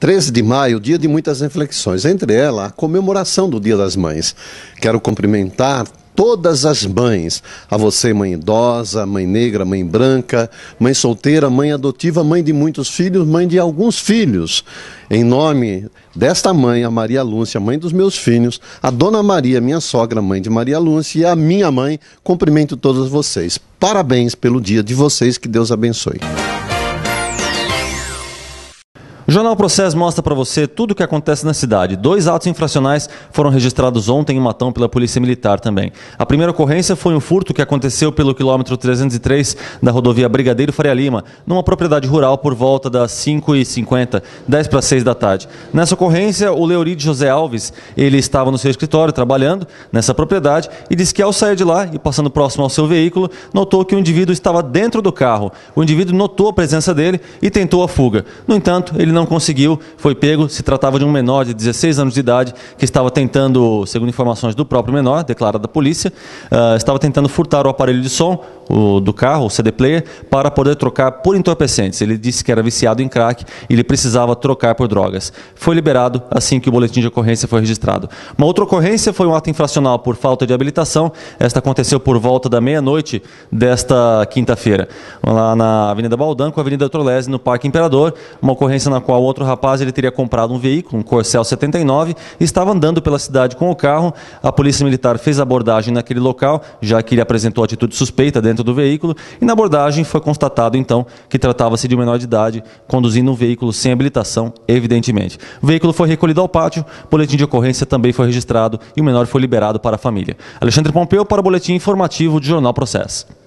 13 de maio, dia de muitas reflexões, entre elas a comemoração do Dia das Mães. Quero cumprimentar todas as mães, a você, mãe idosa, mãe negra, mãe branca, mãe solteira, mãe adotiva, mãe de muitos filhos, mãe de alguns filhos. Em nome desta mãe, a Maria Lúcia, mãe dos meus filhos, a dona Maria, minha sogra, mãe de Maria Lúcia, e a minha mãe, cumprimento todos vocês. Parabéns pelo dia de vocês, que Deus abençoe. O Jornal Processo mostra para você tudo o que acontece na cidade. Dois atos infracionais foram registrados ontem em Matão pela Polícia Militar também. A primeira ocorrência foi um furto que aconteceu pelo quilômetro 303 da rodovia Brigadeiro Faria Lima, numa propriedade rural por volta das 5h50, 10 para 6 da tarde. Nessa ocorrência, o Leoride José Alves, ele estava no seu escritório trabalhando nessa propriedade e disse que ao sair de lá e passando próximo ao seu veículo, notou que o indivíduo estava dentro do carro. O indivíduo notou a presença dele e tentou a fuga. No entanto, ele não não conseguiu, foi pego. Se tratava de um menor de 16 anos de idade que estava tentando, segundo informações do próprio menor, declarada da polícia, uh, estava tentando furtar o aparelho de som, o, do carro, o CD player, para poder trocar por entorpecentes. Ele disse que era viciado em crack e ele precisava trocar por drogas. Foi liberado assim que o boletim de ocorrência foi registrado. Uma outra ocorrência foi um ato infracional por falta de habilitação. Esta aconteceu por volta da meia-noite desta quinta-feira, lá na Avenida Baldan com a Avenida Trolese, no Parque Imperador. Uma ocorrência na qual outro rapaz ele teria comprado um veículo, um Corcel 79, e estava andando pela cidade com o carro. A Polícia Militar fez abordagem naquele local, já que ele apresentou atitude suspeita dentro dentro do veículo e na abordagem foi constatado então que tratava-se de um menor de idade conduzindo um veículo sem habilitação, evidentemente. O veículo foi recolhido ao pátio, boletim de ocorrência também foi registrado e o menor foi liberado para a família. Alexandre Pompeu para o boletim informativo do Jornal Processo.